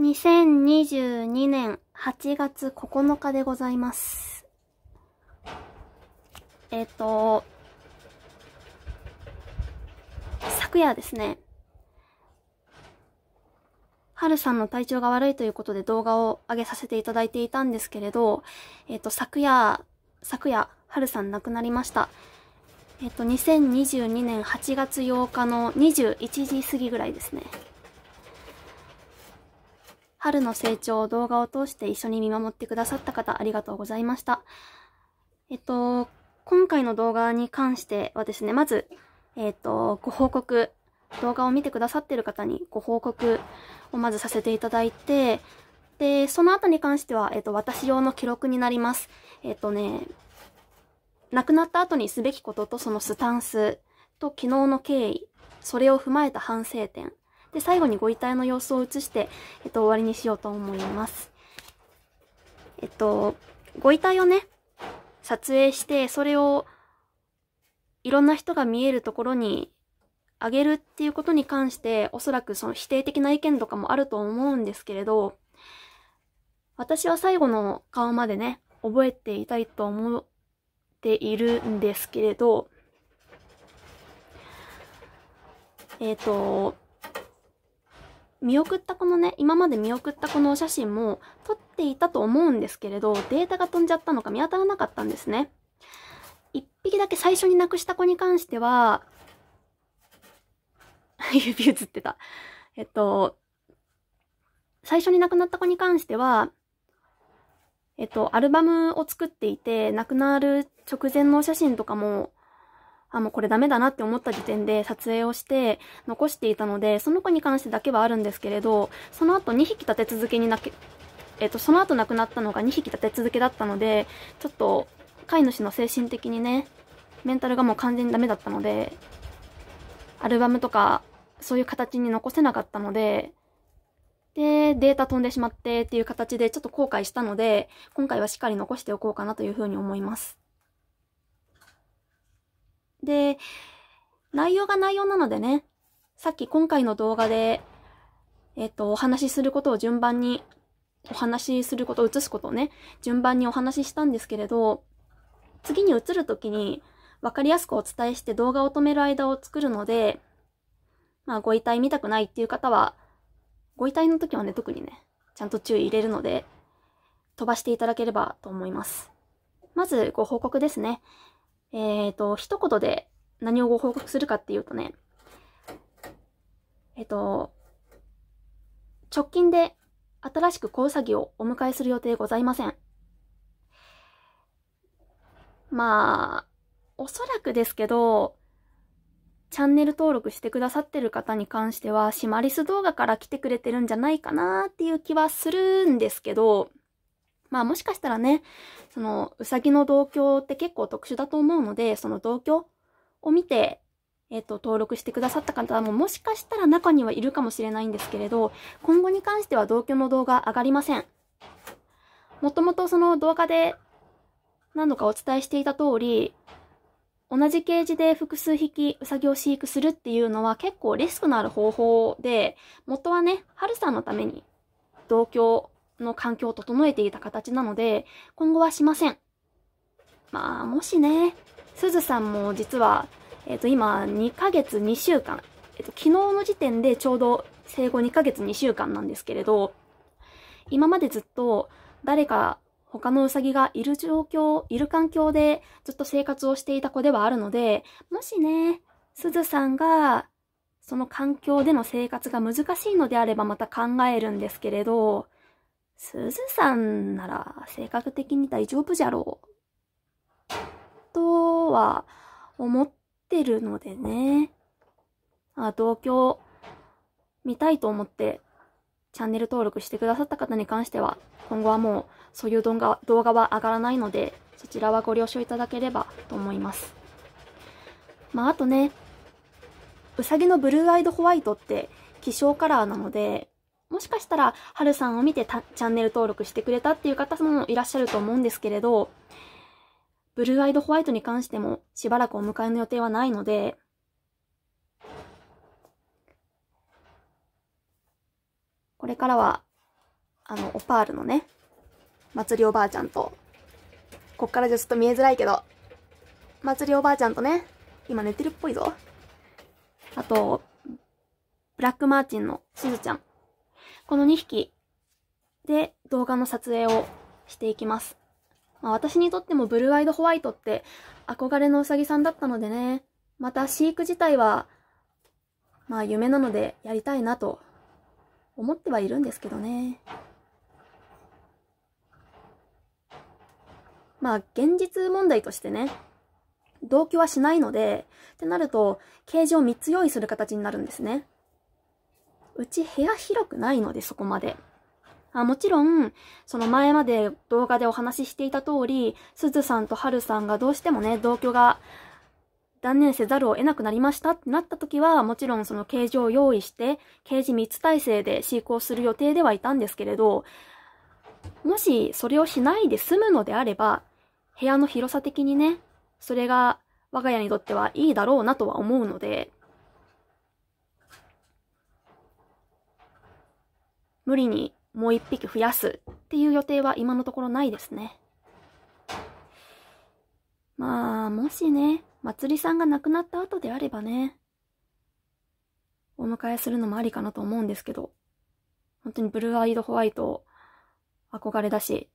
2022年8月9日でございます。えっ、ー、と、昨夜ですね、はるさんの体調が悪いということで動画を上げさせていただいていたんですけれど、えっ、ー、と、昨夜、昨夜、はるさん亡くなりました。えっ、ー、と、2022年8月8日の21時過ぎぐらいですね。春の成長を動画を通して一緒に見守ってくださった方、ありがとうございました。えっと、今回の動画に関してはですね、まず、えっと、ご報告、動画を見てくださってる方にご報告をまずさせていただいて、で、その後に関しては、えっと、私用の記録になります。えっとね、亡くなった後にすべきこととそのスタンスと昨日の経緯、それを踏まえた反省点で、最後にご遺体の様子を映して、えっと、終わりにしようと思います。えっと、ご遺体をね、撮影して、それを、いろんな人が見えるところにあげるっていうことに関して、おそらくその否定的な意見とかもあると思うんですけれど、私は最後の顔までね、覚えていたいと思っているんですけれど、えっ、ー、と、見送ったこのね、今まで見送ったこのお写真も撮っていたと思うんですけれど、データが飛んじゃったのか見当たらなかったんですね。一匹だけ最初になくした子に関しては、指映ってた。えっと、最初に亡くなった子に関しては、えっと、アルバムを作っていて、亡くなる直前のお写真とかもあ、もうこれダメだなって思った時点で撮影をして残していたので、その子に関してだけはあるんですけれど、その後2匹立て続けになけ、えっ、と、その後亡くなったのが2匹立て続けだったので、ちょっと飼い主の精神的にね、メンタルがもう完全にダメだったので、アルバムとかそういう形に残せなかったので、で、データ飛んでしまってっていう形でちょっと後悔したので、今回はしっかり残しておこうかなというふうに思います。で、内容が内容なのでね、さっき今回の動画で、えっと、お話しすることを順番に、お話しすること、映すことをね、順番にお話ししたんですけれど、次に映るときに、わかりやすくお伝えして動画を止める間を作るので、まあ、ご遺体見たくないっていう方は、ご遺体の時はね、特にね、ちゃんと注意入れるので、飛ばしていただければと思います。まず、ご報告ですね。えっ、ー、と、一言で何をご報告するかっていうとね、えっ、ー、と、直近で新しく小うさぎをお迎えする予定ございません。まあ、おそらくですけど、チャンネル登録してくださってる方に関しては、シマリス動画から来てくれてるんじゃないかなっていう気はするんですけど、まあもしかしたらね、その、うさぎの同居って結構特殊だと思うので、その同居を見て、えっ、と、登録してくださった方ももしかしたら中にはいるかもしれないんですけれど、今後に関しては同居の動画上がりません。もともとその動画で何度かお伝えしていた通り、同じケージで複数匹うさぎを飼育するっていうのは結構リスクのある方法で、元はね、はるさんのために同居の環境を整えていた形なので、今後はしません。まあ、もしね、すずさんも実は、えっ、ー、と、今、2ヶ月2週間、えっ、ー、と、昨日の時点でちょうど生後2ヶ月2週間なんですけれど、今までずっと誰か他のうさぎがいる状況、いる環境でずっと生活をしていた子ではあるので、もしね、すずさんがその環境での生活が難しいのであればまた考えるんですけれど、すずさんなら性格的に大丈夫じゃろう。とは思ってるのでね。あ、同居見たいと思ってチャンネル登録してくださった方に関しては、今後はもうそういう動画動画は上がらないので、そちらはご了承いただければと思います。まあ、あとね、うさぎのブルーアイドホワイトって希少カラーなので、もしかしたら、はるさんを見てチャンネル登録してくれたっていう方もいらっしゃると思うんですけれど、ブルーアイドホワイトに関してもしばらくお迎えの予定はないので、これからは、あの、オパールのね、祭りおばあちゃんと、こっからじゃちょっと見えづらいけど、祭りおばあちゃんとね、今寝てるっぽいぞ。あと、ブラックマーチンのしずちゃん。この2匹で動画の撮影をしていきます。まあ、私にとってもブルーアイドホワイトって憧れのうさぎさんだったのでね、また飼育自体は、まあ夢なのでやりたいなと思ってはいるんですけどね。まあ現実問題としてね、同居はしないので、ってなると、ケージを3つ用意する形になるんですね。うち部屋広くないので、そこまで。あもちろん、その前まで動画でお話ししていた通り、すずさんとはるさんがどうしてもね、同居が断念せざるを得なくなりましたってなった時は、もちろんその形状を用意して、ケージ3つ体制で飼育をする予定ではいたんですけれど、もしそれをしないで済むのであれば、部屋の広さ的にね、それが我が家にとってはいいだろうなとは思うので、無理にもう一匹増やすっていう予定は今のところないですね。まあ、もしね、まつりさんが亡くなった後であればね、お迎えするのもありかなと思うんですけど、本当にブルーアイドホワイト憧れだし、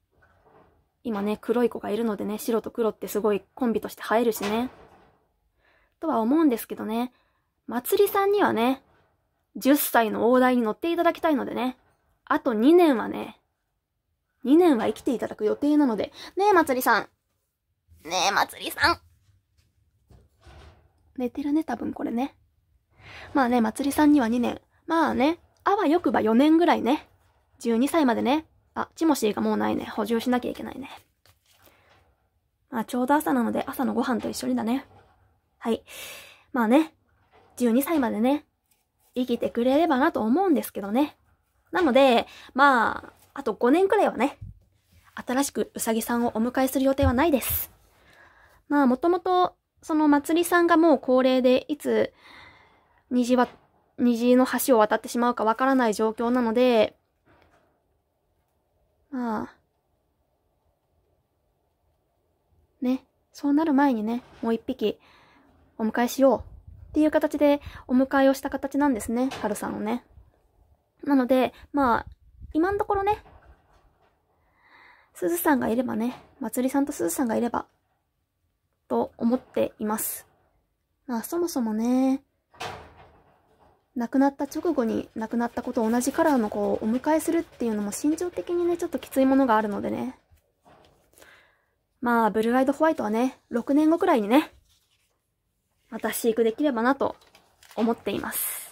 今ね、黒い子がいるのでね、白と黒ってすごいコンビとして映えるしね。とは思うんですけどね、まつりさんにはね、10歳の大台に乗っていただきたいのでね、あと2年はね、2年は生きていただく予定なので、ねえ、まつりさん。ねえ、まつりさん。寝てるね、多分これね。まあね、まつりさんには2年。まあね、あわよくば4年ぐらいね。12歳までね。あ、チモシーがもうないね。補充しなきゃいけないね。まあちょうど朝なので朝のご飯と一緒にだね。はい。まあね、12歳までね、生きてくれればなと思うんですけどね。なので、まあ、あと5年くらいはね、新しくうさぎさんをお迎えする予定はないです。まあ、もともと、その祭りさんがもう恒例で、いつ、虹は、虹の橋を渡ってしまうかわからない状況なので、まあ、ね、そうなる前にね、もう一匹、お迎えしようっていう形でお迎えをした形なんですね、春さんをね。なので、まあ、今のところね、すずさんがいればね、まつりさんとすずさんがいれば、と思っています。まあ、そもそもね、亡くなった直後に亡くなった子と同じカラーの子をお迎えするっていうのも心情的にね、ちょっときついものがあるのでね。まあ、ブルーアイドホワイトはね、6年後くらいにね、また飼育できればなと思っています。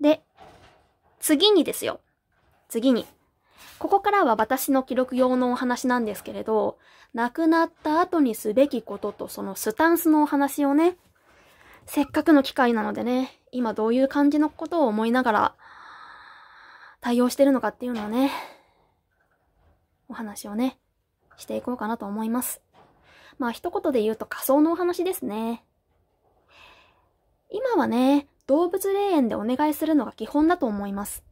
で、次にですよ。次に。ここからは私の記録用のお話なんですけれど、亡くなった後にすべきこととそのスタンスのお話をね、せっかくの機会なのでね、今どういう感じのことを思いながら対応してるのかっていうのをね、お話をね、していこうかなと思います。まあ一言で言うと仮想のお話ですね。今はね、動物霊園でお願いするのが基本だと思います。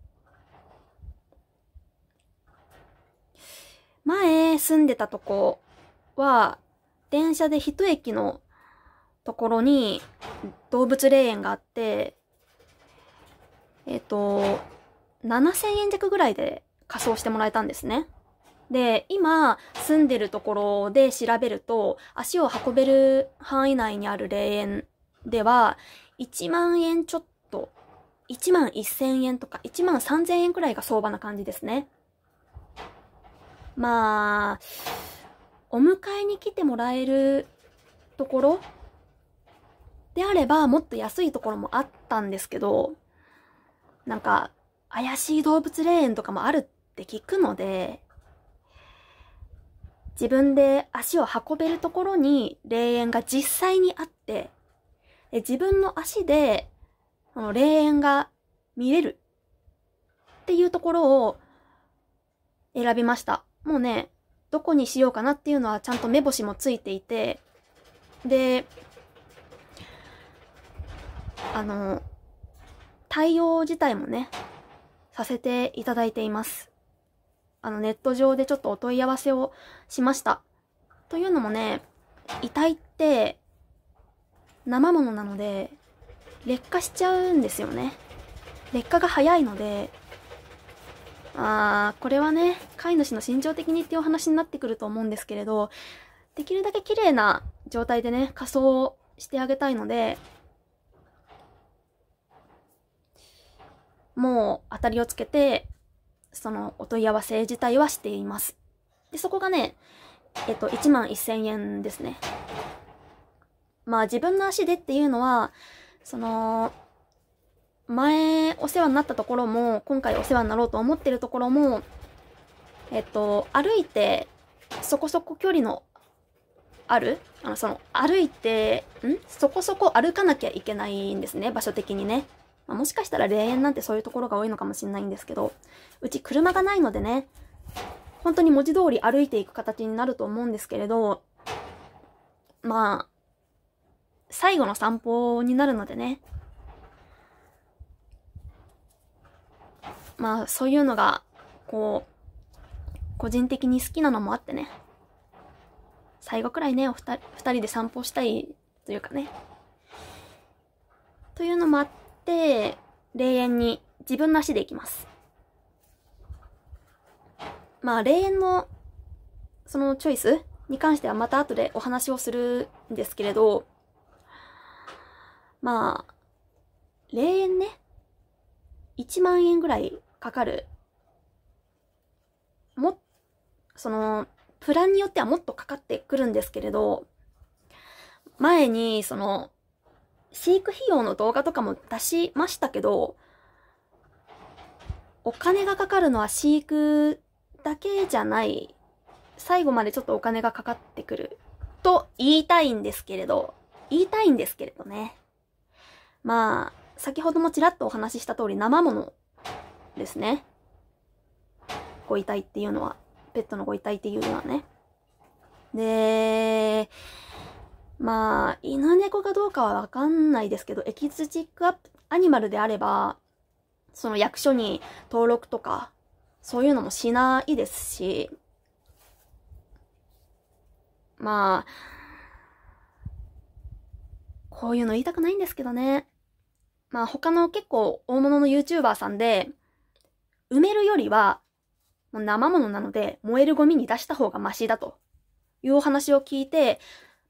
前住んでたとこは、電車で一駅のところに動物霊園があって、えっ、と、7000円弱ぐらいで仮装してもらえたんですね。で、今住んでるところで調べると、足を運べる範囲内にある霊園では、1万円ちょっと、1万1000円とか、1万3000円くらいが相場な感じですね。まあ、お迎えに来てもらえるところであれば、もっと安いところもあったんですけど、なんか、怪しい動物霊園とかもあるって聞くので、自分で足を運べるところに霊園が実際にあって、で自分の足で、あの、霊園が見れるっていうところを選びました。もうね、どこにしようかなっていうのはちゃんと目星もついていて、で、あの、対応自体もね、させていただいています。あの、ネット上でちょっとお問い合わせをしました。というのもね、遺体って、生ものなので劣化しちゃうんですよね劣化が早いのでああこれはね飼い主の心情的にっていうお話になってくると思うんですけれどできるだけ綺麗な状態でね仮装してあげたいのでもう当たりをつけてそのお問い合わせ自体はしていますでそこがねえっと1万1000円ですねまあ自分の足でっていうのは、その、前お世話になったところも、今回お世話になろうと思ってるところも、えっと、歩いて、そこそこ距離のあるあの、その、歩いて、んそこそこ歩かなきゃいけないんですね、場所的にね。まあ、もしかしたら霊園なんてそういうところが多いのかもしれないんですけど、うち車がないのでね、本当に文字通り歩いていく形になると思うんですけれど、まあ、最後の散歩になるのでね。まあ、そういうのが、こう、個人的に好きなのもあってね。最後くらいね、お二人、二人で散歩したいというかね。というのもあって、霊園に自分の足で行きます。まあ、霊園の、そのチョイスに関してはまた後でお話をするんですけれど、まあ、霊園ね、1万円ぐらいかかる。も、その、プランによってはもっとかかってくるんですけれど、前に、その、飼育費用の動画とかも出しましたけど、お金がかかるのは飼育だけじゃない、最後までちょっとお金がかかってくると言いたいんですけれど、言いたいんですけれどね。まあ、先ほどもちらっとお話しした通り生ものですね。ご遺体っていうのは、ペットのご遺体っていうのはね。で、まあ、犬猫かどうかはわかんないですけど、エキゾチックアアニマルであれば、その役所に登録とか、そういうのもしないですし、まあ、こういうの言いたくないんですけどね。まあ他の結構大物の YouTuber さんで、埋めるよりは、もう生物なので燃えるゴミに出した方がマシだというお話を聞いて、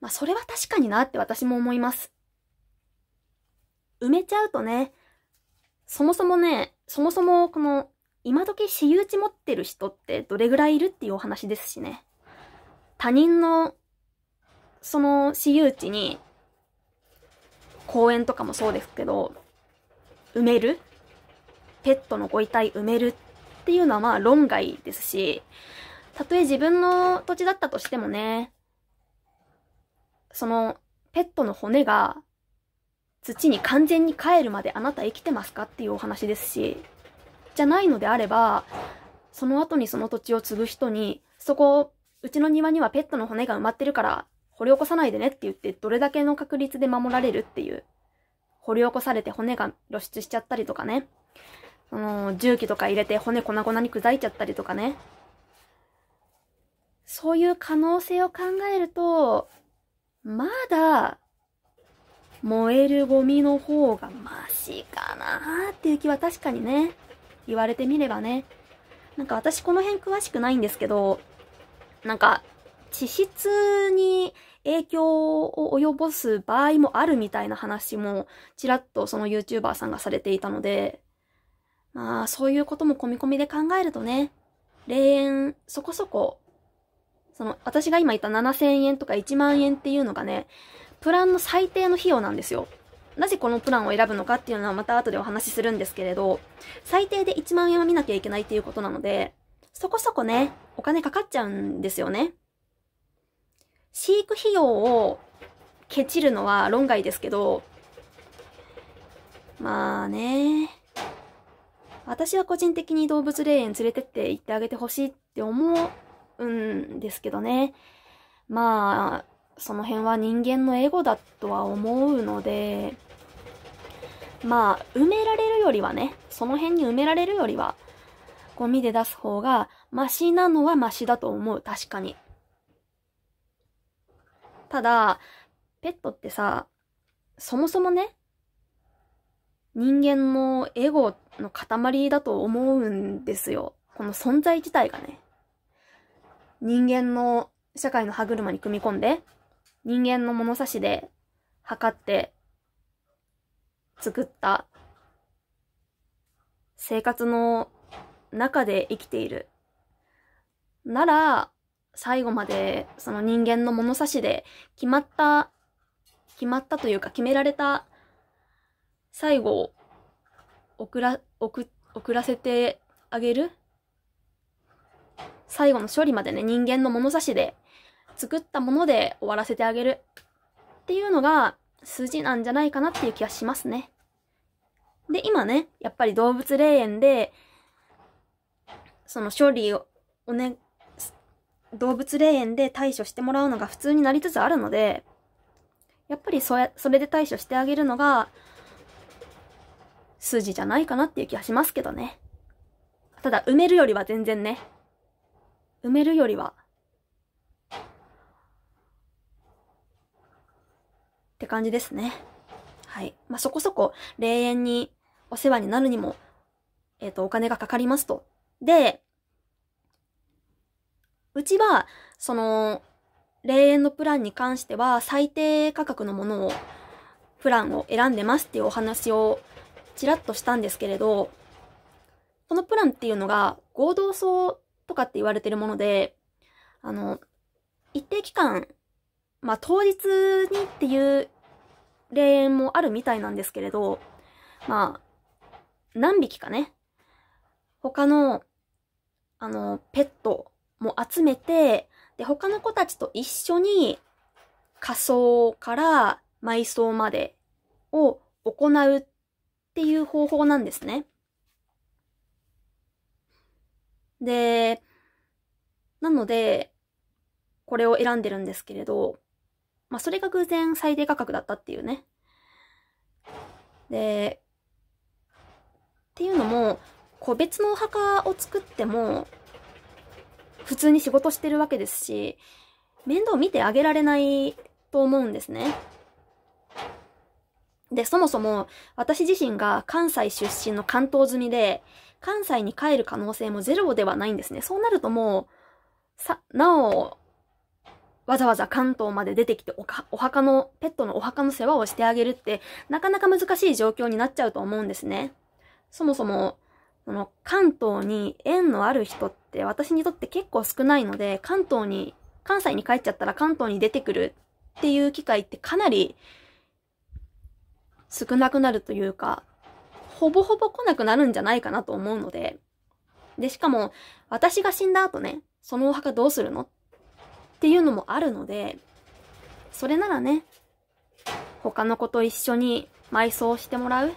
まあそれは確かになって私も思います。埋めちゃうとね、そもそもね、そもそもこの今時私有地持ってる人ってどれぐらいいるっていうお話ですしね。他人のその私有地に公園とかもそうですけど、埋めるペットのご遺体埋めるっていうのはまあ論外ですし、たとえ自分の土地だったとしてもね、そのペットの骨が土に完全に帰るまであなた生きてますかっていうお話ですし、じゃないのであれば、その後にその土地を継ぐ人に、そこ、うちの庭にはペットの骨が埋まってるから、掘り起こさないでねって言って、どれだけの確率で守られるっていう。掘り起こされて骨が露出しちゃったりとかね。その、重機とか入れて骨粉々に砕いちゃったりとかね。そういう可能性を考えると、まだ、燃えるゴミの方がマシかなーっていう気は確かにね、言われてみればね。なんか私この辺詳しくないんですけど、なんか、地質に影響を及ぼす場合もあるみたいな話も、ちらっとその YouTuber さんがされていたので、まあ、そういうことも込み込みで考えるとね、霊園、そこそこ、その、私が今言った7000円とか1万円っていうのがね、プランの最低の費用なんですよ。なぜこのプランを選ぶのかっていうのはまた後でお話しするんですけれど、最低で1万円は見なきゃいけないっていうことなので、そこそこね、お金かかっちゃうんですよね。飼育費用をケチるのは論外ですけど、まあね。私は個人的に動物霊園連れてって行ってあげてほしいって思うんですけどね。まあ、その辺は人間のエゴだとは思うので、まあ、埋められるよりはね、その辺に埋められるよりは、ゴミで出す方がマシなのはマシだと思う、確かに。ただ、ペットってさ、そもそもね、人間のエゴの塊だと思うんですよ。この存在自体がね。人間の社会の歯車に組み込んで、人間の物差しで測って作った生活の中で生きている。なら、最後までその人間の物差しで決まった、決まったというか決められた最後を送ら、送、送らせてあげる最後の処理までね、人間の物差しで作ったもので終わらせてあげるっていうのが筋なんじゃないかなっていう気がしますね。で、今ね、やっぱり動物霊園で、その処理をね、動物霊園で対処してもらうのが普通になりつつあるので、やっぱりそれで対処してあげるのが、筋じゃないかなっていう気はしますけどね。ただ、埋めるよりは全然ね。埋めるよりは。って感じですね。はい。まあ、そこそこ、霊園にお世話になるにも、えっ、ー、と、お金がかかりますと。で、うちは、その、霊園のプランに関しては、最低価格のものを、プランを選んでますっていうお話を、ちらっとしたんですけれど、このプランっていうのが、合同層とかって言われてるもので、あの、一定期間、まあ、当日にっていう霊園もあるみたいなんですけれど、まあ、何匹かね、他の、あの、ペットも集めて、で、他の子たちと一緒に仮装から埋葬までを行うっていう方法なんですね。で、なので、これを選んでるんですけれど、まあ、それが偶然最低価格だったっていうね。で、っていうのも、個別のお墓を作っても、普通に仕事してるわけですし、面倒見てあげられないと思うんですね。で、そもそも私自身が関西出身の関東済みで、関西に帰る可能性もゼロではないんですね。そうなるともう、さ、なお、わざわざ関東まで出てきておか、お墓の、ペットのお墓の世話をしてあげるって、なかなか難しい状況になっちゃうと思うんですね。そもそも、その関東に縁のある人って私にとって結構少ないので、関東に、関西に帰っちゃったら関東に出てくるっていう機会ってかなり少なくなるというか、ほぼほぼ来なくなるんじゃないかなと思うので、で、しかも、私が死んだ後ね、そのお墓どうするのっていうのもあるので、それならね、他の子と一緒に埋葬してもらう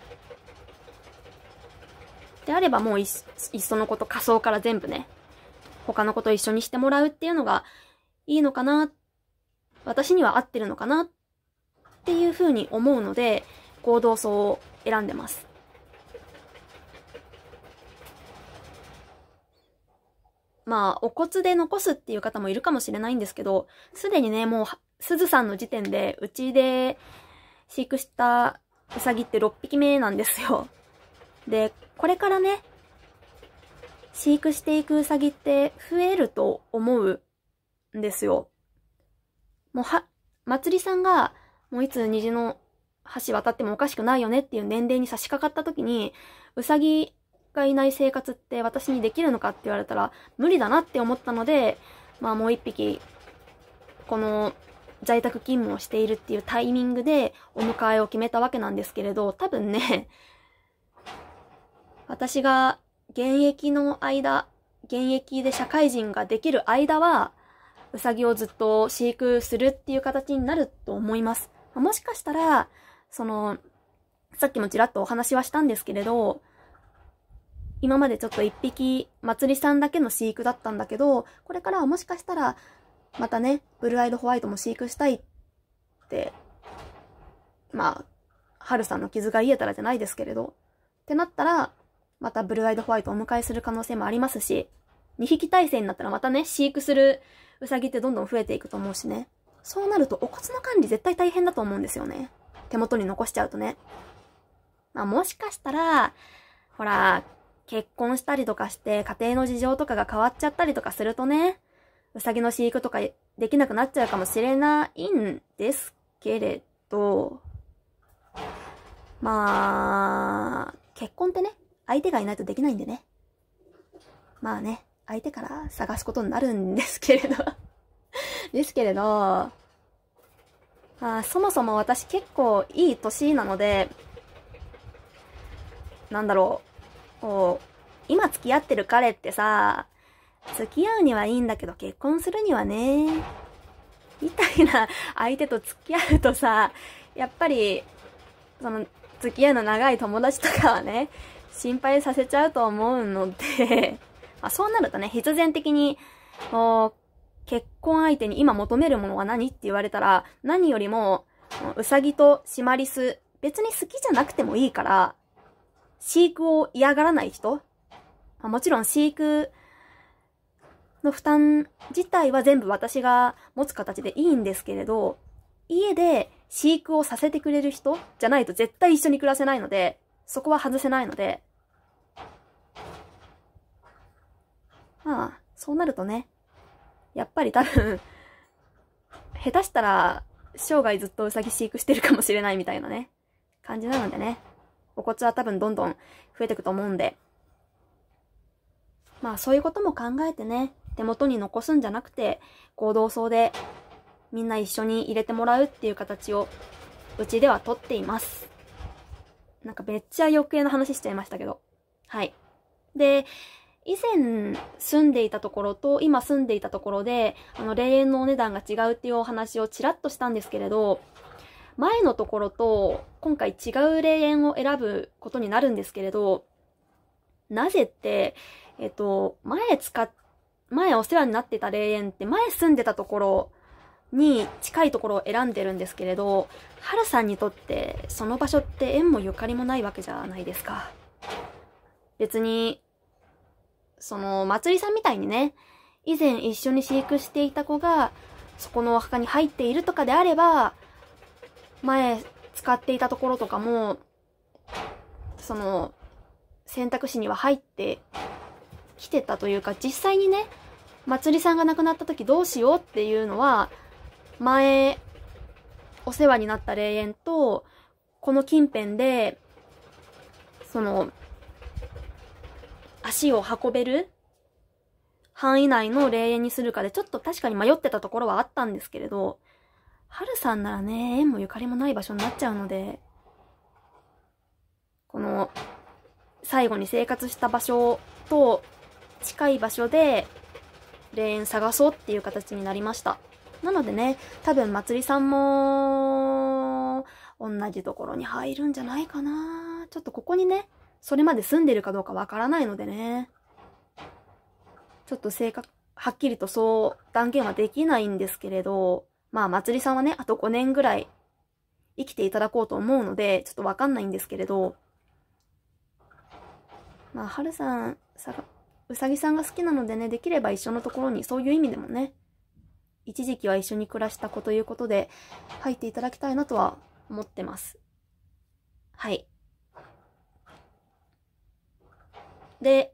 であればもういっそのこと仮装から全部ね、他の子と一緒にしてもらうっていうのがいいのかな、私には合ってるのかなっていうふうに思うので、合同層を選んでます。まあ、お骨で残すっていう方もいるかもしれないんですけど、すでにね、もう、すずさんの時点で、うちで飼育したうさぎって6匹目なんですよ。で、これからね、飼育していくウサギって増えると思うんですよ。もうは、まつりさんが、もういつ虹の橋渡ってもおかしくないよねっていう年齢に差し掛かった時に、うさぎがいない生活って私にできるのかって言われたら無理だなって思ったので、まあもう一匹、この在宅勤務をしているっていうタイミングでお迎えを決めたわけなんですけれど、多分ね、私が現役の間、現役で社会人ができる間は、うさぎをずっと飼育するっていう形になると思います。もしかしたら、その、さっきもちらっとお話はしたんですけれど、今までちょっと一匹、まつりさんだけの飼育だったんだけど、これからはもしかしたら、またね、ブルーアイドホワイトも飼育したいって、まあ、春さんの傷が癒えたらじゃないですけれど、ってなったら、またブルーアイドホワイトをお迎えする可能性もありますし、2匹体制になったらまたね、飼育するウサギってどんどん増えていくと思うしね。そうなるとお骨の管理絶対大変だと思うんですよね。手元に残しちゃうとね。まあもしかしたら、ほら、結婚したりとかして家庭の事情とかが変わっちゃったりとかするとね、うさぎの飼育とかできなくなっちゃうかもしれないんですけれど、まあ、結婚ってね、相手がいないとできないんでね。まあね、相手から探すことになるんですけれど ですけれど、あそもそも私結構いい年なので、なんだろう、こう、今付き合ってる彼ってさ、付き合うにはいいんだけど結婚するにはね、みたいな相手と付き合うとさ、やっぱり、その、付き合いの長い友達とかはね、心配させちゃうと思うので あ、そうなるとね、必然的に、結婚相手に今求めるものは何って言われたら、何よりも、うさぎとシマリス、別に好きじゃなくてもいいから、飼育を嫌がらない人もちろん飼育の負担自体は全部私が持つ形でいいんですけれど、家で飼育をさせてくれる人じゃないと絶対一緒に暮らせないので、そこは外せないので、まあ、そうなるとね、やっぱり多分下手したら、生涯ずっとうさぎ飼育してるかもしれないみたいなね、感じなのでね、お骨は多分どんどん増えていくと思うんで、まあそういうことも考えてね、手元に残すんじゃなくて、合同葬でみんな一緒に入れてもらうっていう形を、うちではとっています。なんかめっちゃ余計な話しちゃいましたけど。はい。で、以前住んでいたところと今住んでいたところで、あの、霊園のお値段が違うっていうお話をちらっとしたんですけれど、前のところと今回違う霊園を選ぶことになるんですけれど、なぜって、えっと、前使っ、前お世話になってた霊園って前住んでたところに近いところを選んでるんですけれど、ハルさんにとってその場所って縁もゆかりもないわけじゃないですか。別にその、まつりさんみたいにね、以前一緒に飼育していた子が、そこのお墓に入っているとかであれば、前使っていたところとかも、その、選択肢には入ってきてたというか、実際にね、まつりさんが亡くなった時どうしようっていうのは、前、お世話になった霊園と、この近辺で、その、足を運べる範囲内の霊園にするかで、ちょっと確かに迷ってたところはあったんですけれど、はるさんならね、縁もゆかりもない場所になっちゃうので、この、最後に生活した場所と近い場所で、霊園探そうっていう形になりました。なのでね、多分まつりさんも、同じところに入るんじゃないかな。ちょっとここにね、それまで住んでるかどうかわからないのでね。ちょっと正確、はっきりとそう断言はできないんですけれど、まあ、まつりさんはね、あと5年ぐらい生きていただこうと思うので、ちょっとわかんないんですけれど、まあ、はるさん、さが、うさぎさんが好きなのでね、できれば一緒のところに、そういう意味でもね、一時期は一緒に暮らした子ということで、入っていただきたいなとは思ってます。はい。で、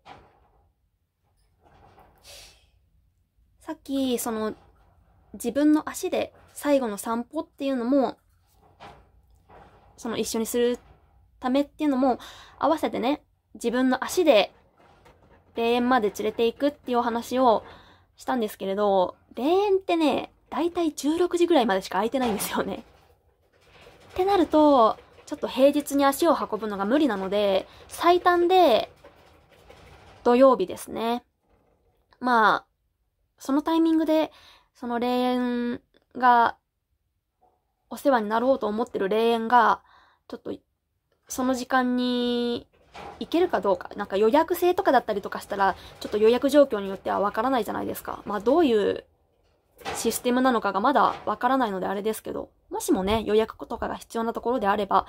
さっき、その、自分の足で最後の散歩っていうのも、その一緒にするためっていうのも、合わせてね、自分の足で霊園まで連れていくっていうお話をしたんですけれど、霊園ってね、だいたい16時ぐらいまでしか空いてないんですよね。ってなると、ちょっと平日に足を運ぶのが無理なので、最短で土曜日ですね。まあ、そのタイミングで、その霊園が、お世話になろうと思ってる霊園が、ちょっと、その時間に行けるかどうか、なんか予約制とかだったりとかしたら、ちょっと予約状況によってはわからないじゃないですか。まあどういうシステムなのかがまだわからないのであれですけど、もしもね、予約とかが必要なところであれば、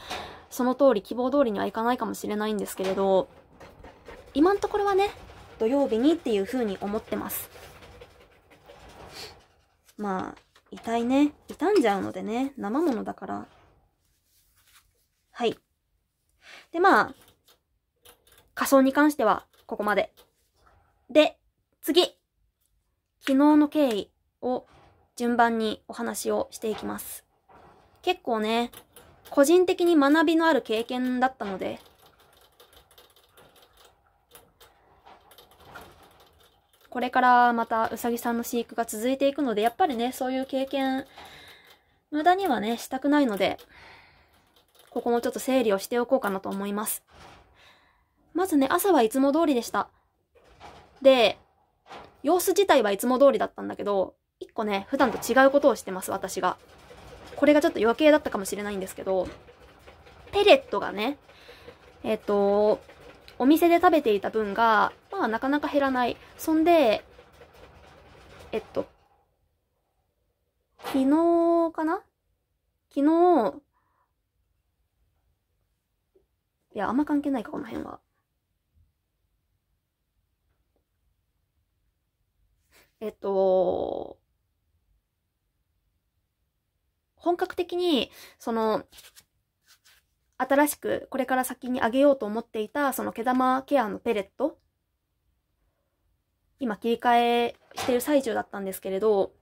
その通り希望通りにはいかないかもしれないんですけれど、今のところはね、土曜日にっていう風に思ってます。まあ、痛いね、傷んじゃうのでね、生物だから。はい。で、まあ、仮装に関しては、ここまで。で、次昨日の経緯を順番にお話をしていきます。結構ね、個人的に学びのある経験だったので、これからまたうさぎさんの飼育が続いていくので、やっぱりね、そういう経験、無駄にはね、したくないので、ここもちょっと整理をしておこうかなと思います。まずね、朝はいつも通りでした。で、様子自体はいつも通りだったんだけど、一個ね、普段と違うことをしてます、私が。これがちょっと余計だったかもしれないんですけど、ペレットがね、えっ、と、お店で食べていた分が、はなかなか減らない。そんで、えっと、昨日かな昨日、いや、あんま関係ないか、この辺は。えっと、本格的に、その、新しくこれから先にあげようと思っていた、その毛玉ケアのペレット今切り替えしてる最中だったんですけれど、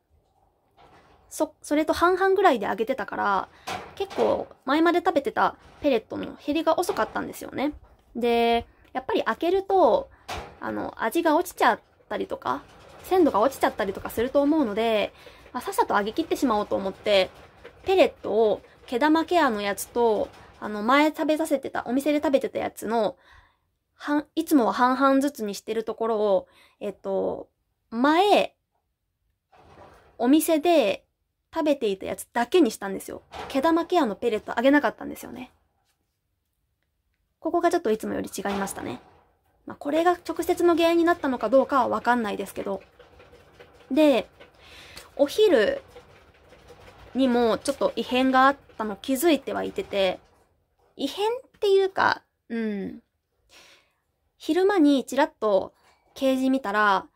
そ、それと半々ぐらいで揚げてたから、結構前まで食べてたペレットの減りが遅かったんですよね。で、やっぱり開けると、あの、味が落ちちゃったりとか、鮮度が落ちちゃったりとかすると思うので、まあ、さっさと揚げ切ってしまおうと思って、ペレットを毛玉ケアのやつと、あの、前食べさせてた、お店で食べてたやつの、いつもは半々ずつにしてるところを、えっと、前、お店で食べていたやつだけにしたんですよ。毛玉ケアのペレットあげなかったんですよね。ここがちょっといつもより違いましたね。まあ、これが直接の原因になったのかどうかはわかんないですけど。で、お昼にもちょっと異変があったの気づいてはいてて、異変っていうか、うん、昼間にちらっとケージ見たら、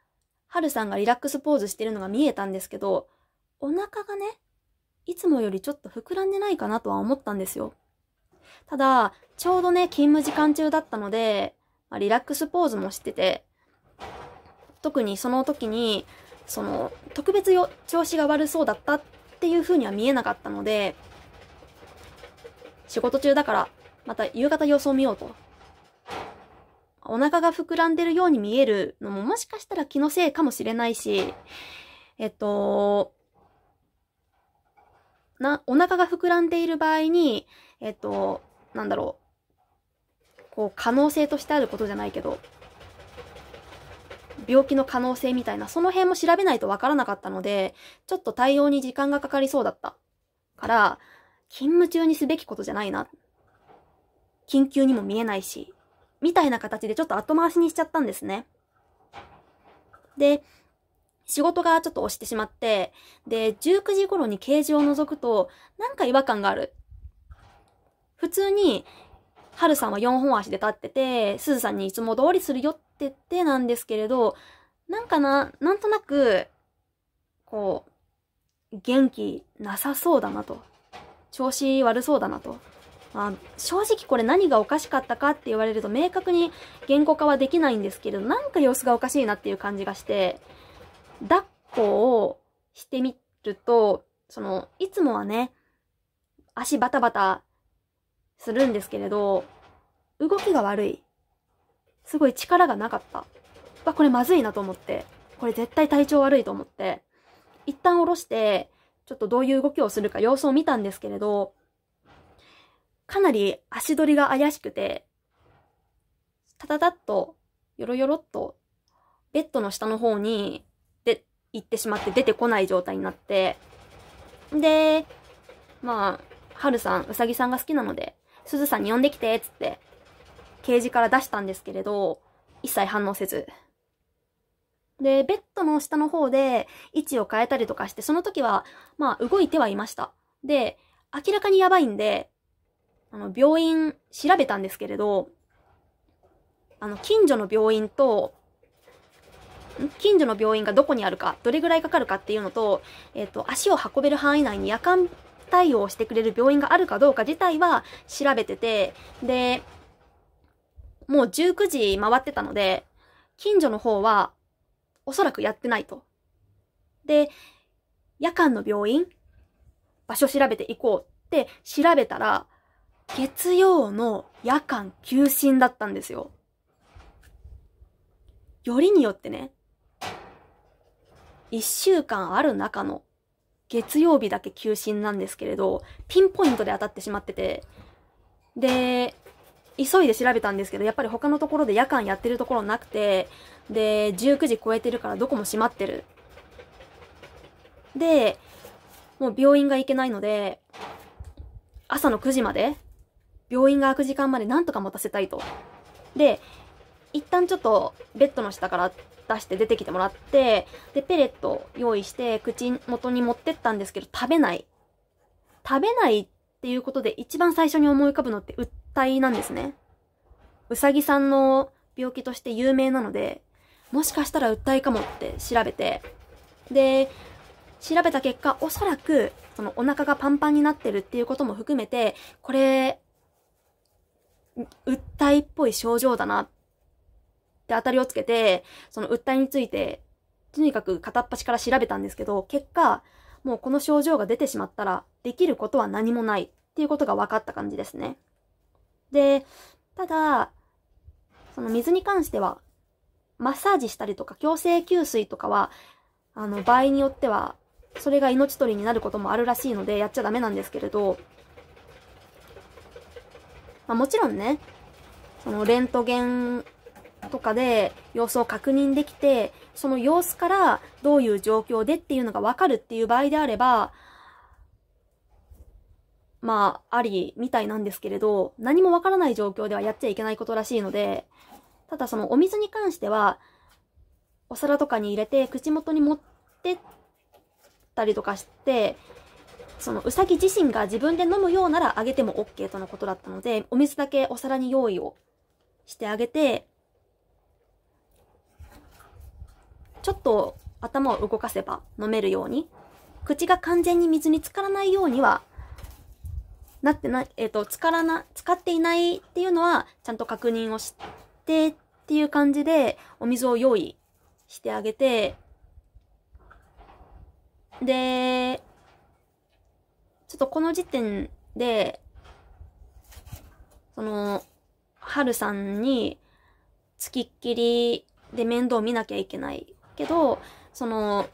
はるさんがリラックスポーズしてるのが見えたんですけど、お腹がね、いつもよりちょっと膨らんでないかなとは思ったんですよ。ただ、ちょうどね、勤務時間中だったので、まあ、リラックスポーズもしてて、特にその時に、その、特別よ調子が悪そうだったっていう風には見えなかったので、仕事中だから、また夕方様子を見ようとお腹が膨らんでるように見えるのももしかしたら気のせいかもしれないし、えっと、な、お腹が膨らんでいる場合に、えっと、なんだろう、こう、可能性としてあることじゃないけど、病気の可能性みたいな、その辺も調べないとわからなかったので、ちょっと対応に時間がかかりそうだったから、勤務中にすべきことじゃないな。緊急にも見えないし、みたいな形でちょっと後回しにしちゃったんですね。で、仕事がちょっと押してしまって、で、19時頃にケージを覗くと、なんか違和感がある。普通に、はるさんは4本足で立ってて、すずさんにいつも通りするよって言ってなんですけれど、なんかな、なんとなく、こう、元気なさそうだなと。調子悪そうだなと。まあ、正直これ何がおかしかったかって言われると明確に言語化はできないんですけど、なんか様子がおかしいなっていう感じがして、抱っこをしてみると、その、いつもはね、足バタバタするんですけれど、動きが悪い。すごい力がなかった。わ、これまずいなと思って。これ絶対体調悪いと思って。一旦下ろして、ちょっとどういう動きをするか様子を見たんですけれど、かなり足取りが怪しくて、タタタッと、よろよろっと、ベッドの下の方に、で、行ってしまって出てこない状態になって、で、まあ、はるさん、うさぎさんが好きなので、すずさんに呼んできて、つって、ケージから出したんですけれど、一切反応せず。で、ベッドの下の方で位置を変えたりとかして、その時は、まあ、動いてはいました。で、明らかにやばいんで、あの、病院調べたんですけれど、あの、近所の病院と、近所の病院がどこにあるか、どれぐらいかかるかっていうのと、えっ、ー、と、足を運べる範囲内に夜間対応してくれる病院があるかどうか自体は調べてて、で、もう19時回ってたので、近所の方はおそらくやってないと。で、夜間の病院、場所調べていこうって調べたら、月曜の夜間休診だったんですよ。よりによってね、一週間ある中の月曜日だけ休診なんですけれど、ピンポイントで当たってしまってて、で、急いで調べたんですけど、やっぱり他のところで夜間やってるところなくて、で、19時超えてるからどこも閉まってる。で、もう病院が行けないので、朝の9時まで病院が開く時間までなんとか待たせたいと。で、一旦ちょっとベッドの下から出して出てきてもらって、で、ペレット用意して口元に持ってったんですけど、食べない。食べないっていうことで一番最初に思い浮かぶのって訴えなんですね。うさぎさんの病気として有名なので、もしかしたら訴えかもって調べて、で、調べた結果、おそらく、そのお腹がパンパンになってるっていうことも含めて、これ、訴えっぽい症状だなって当たりをつけて、その訴えについて、とにかく片っ端から調べたんですけど、結果、もうこの症状が出てしまったら、できることは何もないっていうことが分かった感じですね。で、ただ、その水に関しては、マッサージしたりとか、強制給水とかは、あの、場合によっては、それが命取りになることもあるらしいので、やっちゃダメなんですけれど、まあ、もちろんね、そのレントゲンとかで様子を確認できて、その様子からどういう状況でっていうのがわかるっていう場合であれば、まあ、ありみたいなんですけれど、何もわからない状況ではやっちゃいけないことらしいので、ただそのお水に関しては、お皿とかに入れて口元に持ってったりとかして、そのうさぎ自身が自分で飲むようならあげても OK とのことだったので、お水だけお皿に用意をしてあげて、ちょっと頭を動かせば飲めるように、口が完全に水に浸からないようには、なってない、えっ、ー、と、浸からな、かっていないっていうのは、ちゃんと確認をして、っていう感じで、お水を用意してあげて、で、ちょっとこの時点で、その、はるさんに、つきっきりで面倒見なきゃいけないけど、その、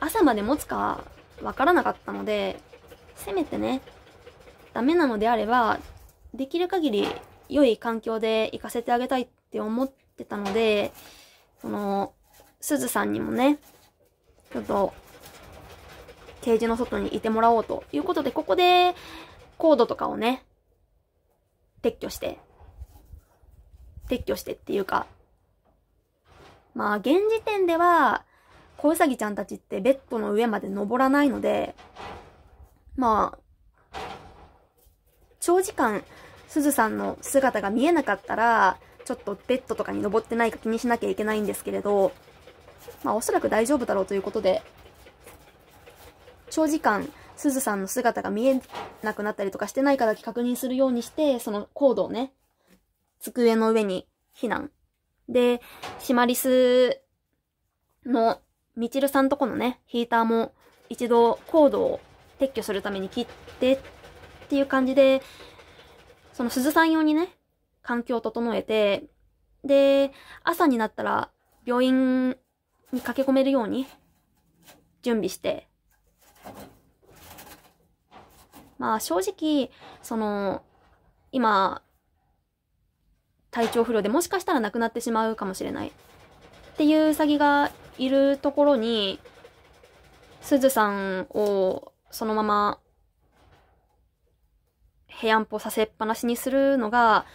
朝まで持つかわからなかったので、せめてね、ダメなのであれば、できる限り良い環境で行かせてあげたいって思ってたので、その、すずさんにもね、ちょっとケージの外にいてもらおうということで、ここでコードとかをね、撤去して、撤去してっていうか、まあ、現時点では、小ウサギちゃんたちってベッドの上まで登らないので、まあ、長時間、すずさんの姿が見えなかったら、ちょっとベッドとかに登ってないか気にしなきゃいけないんですけれど、まあおそらく大丈夫だろうということで、長時間、すずさんの姿が見えなくなったりとかしてないかだけ確認するようにして、そのコードをね、机の上に避難。で、シマリスのみちるさんとこのね、ヒーターも一度コードを撤去するために切ってっていう感じで、その鈴さん用にね、環境を整えて、で、朝になったら病院に駆け込めるように準備して、まあ正直、その、今、体調不良でもしかしたら亡くなってしまうかもしれないっていうウサギがいるところに、すずさんをそのまま部屋んぽさせっぱなしにするのが、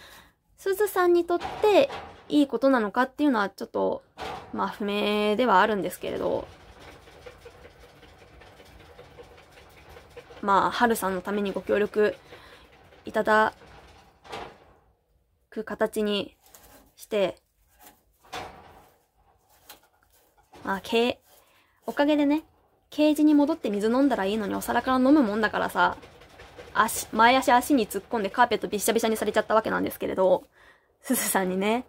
すずさんにとっていいことなのかっていうのはちょっと、まあ不明ではあるんですけれど、まあ、はるさんのためにご協力いただく形にして、まあ、けおかげでね、ケージに戻って水飲んだらいいのにお皿から飲むもんだからさ、足、前足足に突っ込んでカーペットびしゃびしゃにされちゃったわけなんですけれど、すずさんにね。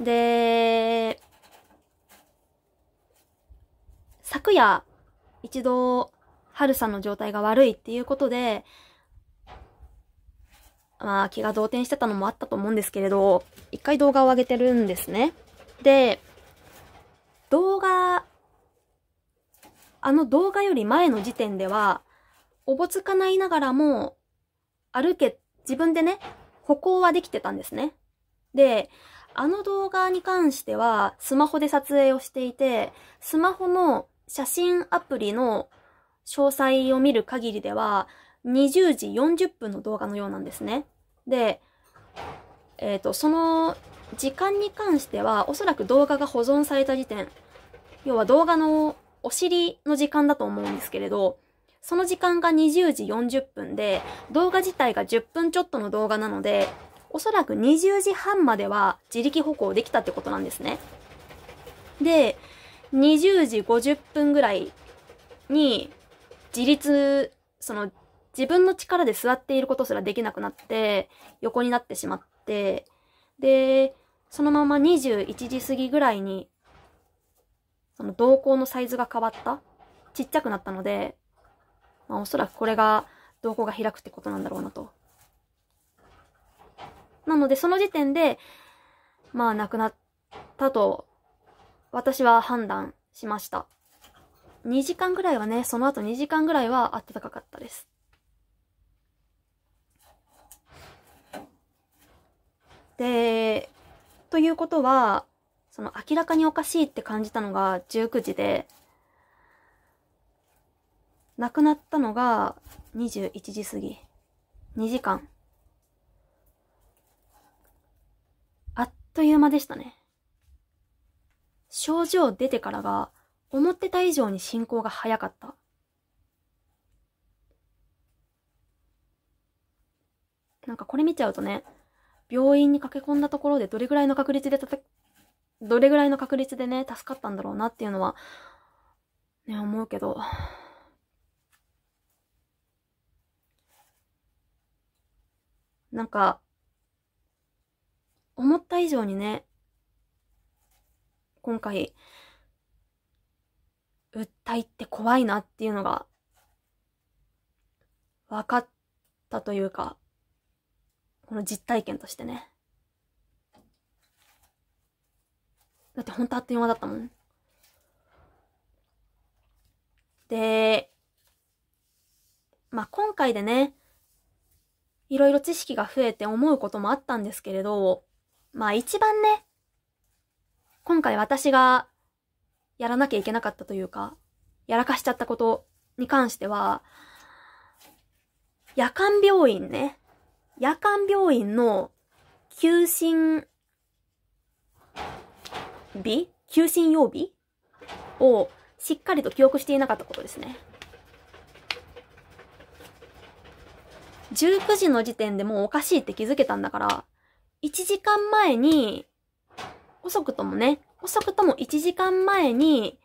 で、昨夜、一度、ハルさんの状態が悪いっていうことで、まあ、気が動転してたのもあったと思うんですけれど、一回動画を上げてるんですね。で、動画、あの動画より前の時点では、おぼつかないながらも、歩け、自分でね、歩行はできてたんですね。で、あの動画に関しては、スマホで撮影をしていて、スマホの写真アプリの詳細を見る限りでは、20時40分の動画のようなんですね。で、えっ、ー、と、その時間に関しては、おそらく動画が保存された時点、要は動画のお尻の時間だと思うんですけれど、その時間が20時40分で、動画自体が10分ちょっとの動画なので、おそらく20時半までは自力歩行できたってことなんですね。で、20時50分ぐらいに自立、その自分の力で座っていることすらできなくなって、横になってしまって、で、そのまま21時過ぎぐらいに、その瞳孔のサイズが変わったちっちゃくなったので、まあ、おそらくこれが瞳孔が開くってことなんだろうなと。なので、その時点で、まあ、亡くなったと私は判断しました。2時間ぐらいはね、その後2時間ぐらいは暖かかったです。で、ということは、その明らかにおかしいって感じたのが19時で、亡くなったのが21時過ぎ。2時間。あっという間でしたね。症状出てからが思ってた以上に進行が早かった。なんかこれ見ちゃうとね、病院に駆け込んだところでどれぐらいの確率でたた、どれぐらいの確率でね、助かったんだろうなっていうのは、ね、思うけど。なんか、思った以上にね、今回、訴えって怖いなっていうのが、分かったというか、この実体験としてね。だって本当あっという間だったもん。で、まあ、今回でね、いろいろ知識が増えて思うこともあったんですけれど、まあ一番ね、今回私がやらなきゃいけなかったというか、やらかしちゃったことに関しては、夜間病院ね。夜間病院の休診日休診曜日をしっかりと記憶していなかったことですね。19時の時点でもうおかしいって気づけたんだから、1時間前に遅くともね、遅くとも1時間前に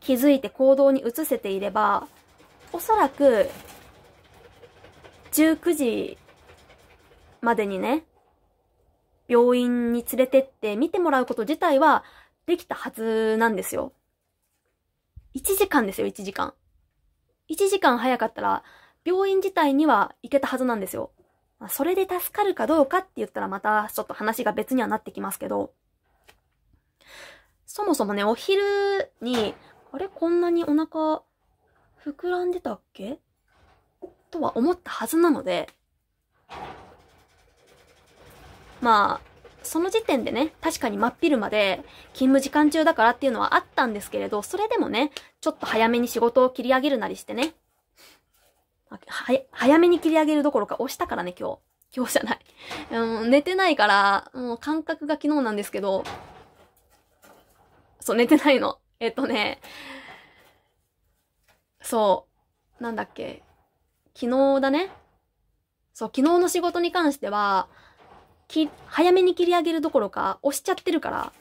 気づいて行動に移せていれば、おそらく19時までにね、病院に連れてって見てもらうこと自体はできたはずなんですよ。1時間ですよ、1時間。1時間早かったら、病院自体には行けたはずなんですよ。それで助かるかどうかって言ったらまたちょっと話が別にはなってきますけど、そもそもね、お昼に、あれこんなにお腹膨らんでたっけとは思ったはずなので、まあ、その時点でね、確かに真っ昼まで勤務時間中だからっていうのはあったんですけれど、それでもね、ちょっと早めに仕事を切り上げるなりしてね、早めに切り上げるどころか押したからね、今日。今日じゃない。うん、寝てないから、もう感覚が昨日なんですけど、そう、寝てないの。えっとね、そう、なんだっけ、昨日だね。そう、昨日の仕事に関しては、き、早めに切り上げるどころか、押しちゃってるから。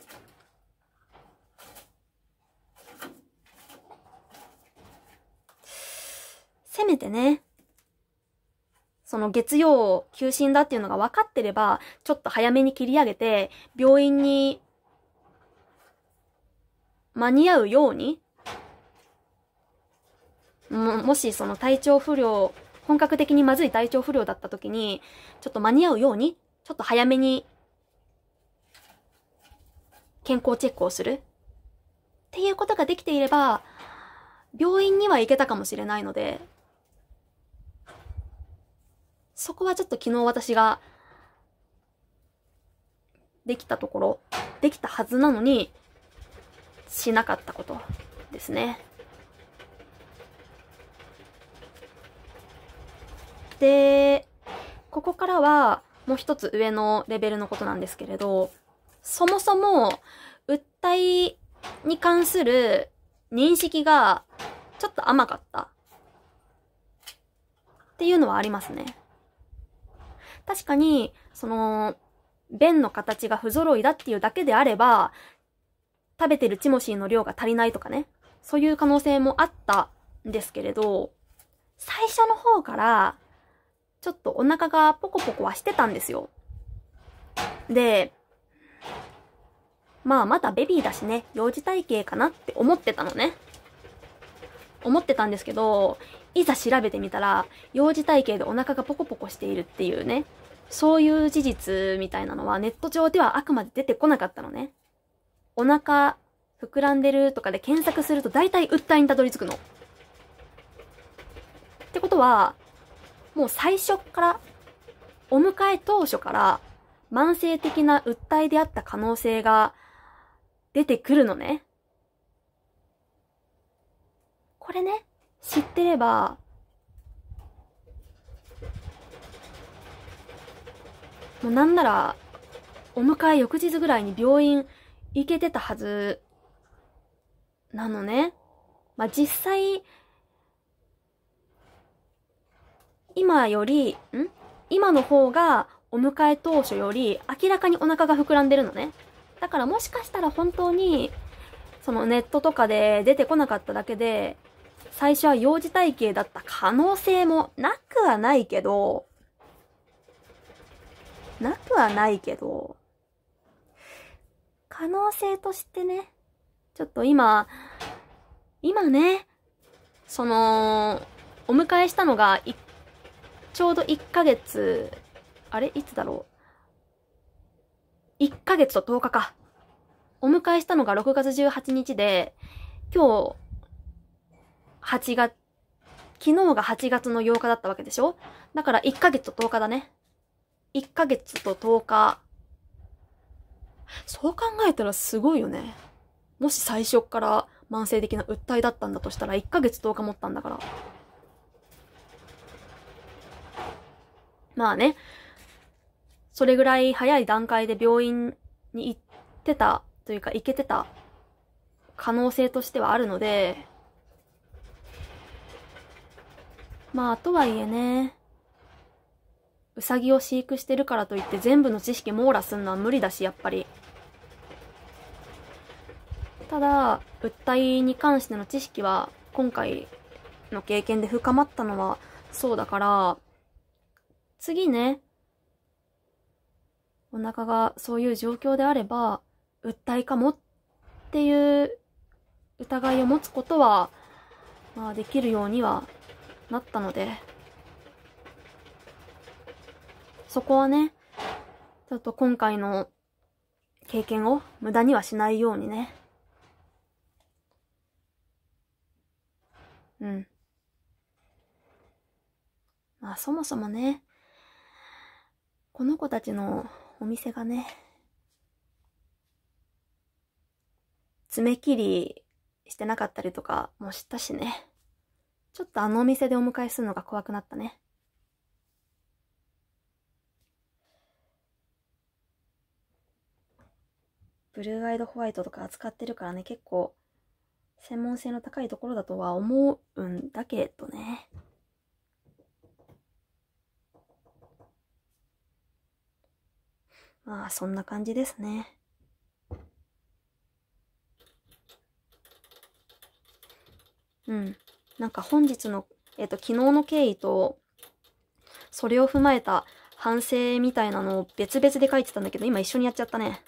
せめてね、その月曜休診だっていうのが分かってれば、ちょっと早めに切り上げて、病院に間に合うようにも、もしその体調不良、本格的にまずい体調不良だった時に、ちょっと間に合うように、ちょっと早めに、健康チェックをする。っていうことができていれば、病院には行けたかもしれないので、そこはちょっと昨日私が、できたところ、できたはずなのに、しなかったことですね。で、ここからはもう一つ上のレベルのことなんですけれど、そもそも訴えに関する認識がちょっと甘かったっていうのはありますね。確かに、その、弁の形が不揃いだっていうだけであれば、食べてるチモシーの量が足りないとかね、そういう可能性もあったんですけれど、最初の方から、ちょっとお腹がポコポコはしてたんですよ。で、まあまだベビーだしね、幼児体型かなって思ってたのね。思ってたんですけど、いざ調べてみたら、幼児体型でお腹がポコポコしているっていうね、そういう事実みたいなのはネット上ではあくまで出てこなかったのね。お腹膨らんでるとかで検索すると大体訴えにたどり着くの。ってことは、もう最初から、お迎え当初から、慢性的な訴えであった可能性が出てくるのね。これね、知ってれば、もうなんなら、お迎え翌日ぐらいに病院いけてたはずなのね。まあ、実際、今より、ん今の方がお迎え当初より明らかにお腹が膨らんでるのね。だからもしかしたら本当に、そのネットとかで出てこなかっただけで、最初は幼児体型だった可能性もなくはないけど、なくはないけど、可能性としてね、ちょっと今、今ね、その、お迎えしたのが、ちょうど1ヶ月、あれいつだろう ?1 ヶ月と10日か。お迎えしたのが6月18日で、今日、8月、昨日が8月の8日だったわけでしょだから1ヶ月と10日だね。1ヶ月と10日そう考えたらすごいよね。もし最初から慢性的な訴えだったんだとしたら1ヶ月10日持ったんだから。まあね、それぐらい早い段階で病院に行ってたというか行けてた可能性としてはあるので、まあとはいえね、うさぎを飼育してるからといって全部の知識網羅すんのは無理だし、やっぱり。ただ物体に関しての知識は今回の経験で深まったのはそうだから次ねお腹がそういう状況であれば物体かもっていう疑いを持つことは、まあ、できるようにはなったのでそこはねちょっと今回の経験を無駄にはしないようにね。うん。まあそもそもね、この子たちのお店がね、爪切りしてなかったりとかもしたしね。ちょっとあのお店でお迎えするのが怖くなったね。ブルーアイドホワイトとか扱ってるからね、結構専門性の高いところだとは思うんだけどね。まあ、そんな感じですね。うん。なんか本日の、えっと、昨日の経緯と、それを踏まえた反省みたいなのを別々で書いてたんだけど、今一緒にやっちゃったね。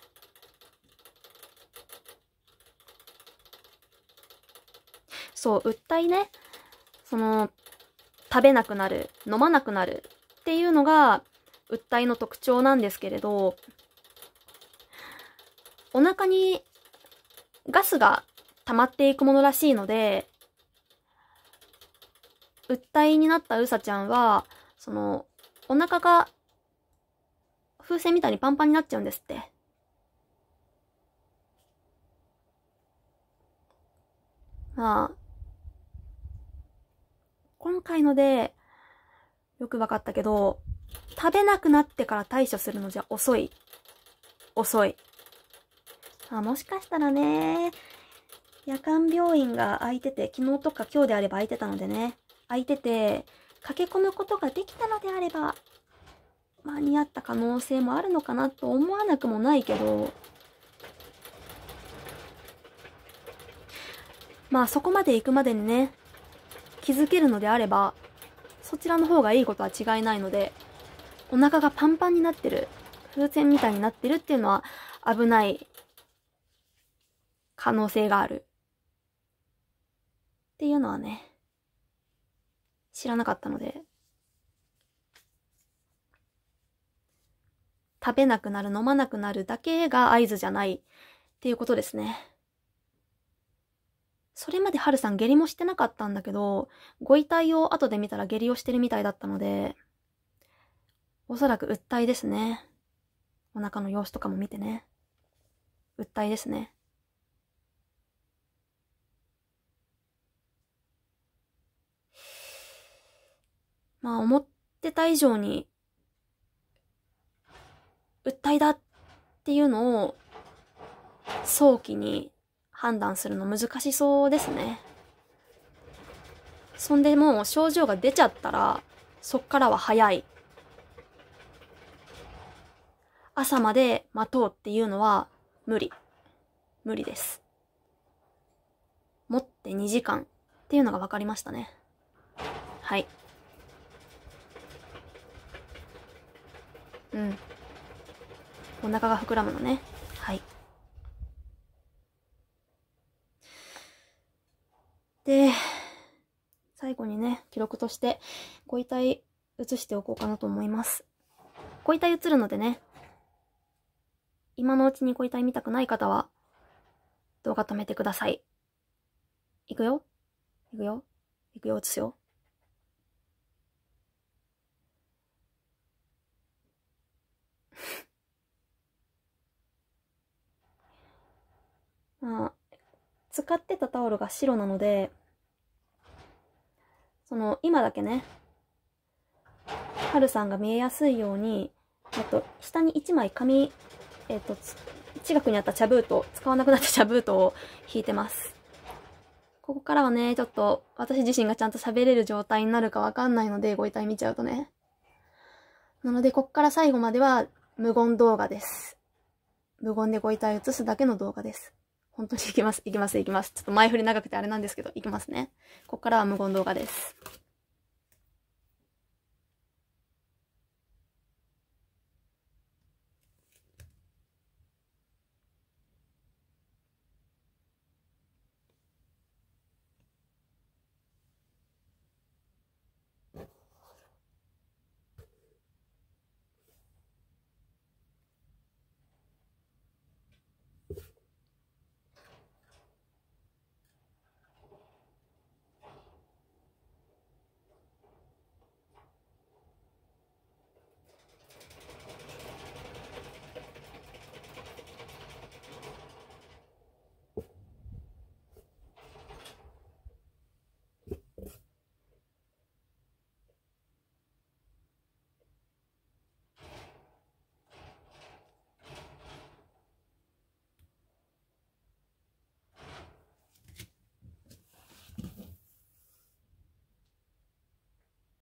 そう、訴いね、その、食べなくなる、飲まなくなるっていうのが、訴いの特徴なんですけれど、お腹にガスが溜まっていくものらしいので、訴いになったうさちゃんは、その、お腹が風船みたいにパンパンになっちゃうんですって。まあ、今回ので、よく分かったけど、食べなくなってから対処するのじゃ遅い。遅い。あもしかしたらね、夜間病院が空いてて、昨日とか今日であれば空いてたのでね、空いてて、駆け込むことができたのであれば、間に合った可能性もあるのかなと思わなくもないけど、まあそこまで行くまでにね、気づけるのであればそちらの方がいいことは違いないのでお腹がパンパンになってる風船みたいになってるっていうのは危ない可能性があるっていうのはね知らなかったので食べなくなる飲まなくなるだけが合図じゃないっていうことですね。それまでハルさん下痢もしてなかったんだけど、ご遺体を後で見たら下痢をしてるみたいだったので、おそらく訴えですね。お腹の様子とかも見てね。訴えですね。まあ思ってた以上に、訴えだっていうのを早期に判断するの難しそうですね。そんでもう症状が出ちゃったら、そっからは早い。朝まで待とうっていうのは無理。無理です。持って2時間っていうのが分かりましたね。はい。うん。お腹が膨らむのね。はい。で、最後にね、記録として、ご遺体移しておこうかなと思います。ご遺体移るのでね、今のうちにご遺体見たくない方は、動画止めてください。いくよいくよいくよ、映すよ。まあ、使ってたタオルが白なので、その、今だけね、はるさんが見えやすいように、えっと、下に1枚紙、えっと、近くにあった茶ブート、使わなくなった茶ブートを引いてます。ここからはね、ちょっと私自身がちゃんと喋れる状態になるかわかんないので、ご遺体見ちゃうとね。なので、こっから最後までは無言動画です。無言でご遺体映すだけの動画です。本当に行きます、行きます、行きます。ちょっと前振り長くてあれなんですけど、行きますね。ここからは無言動画です。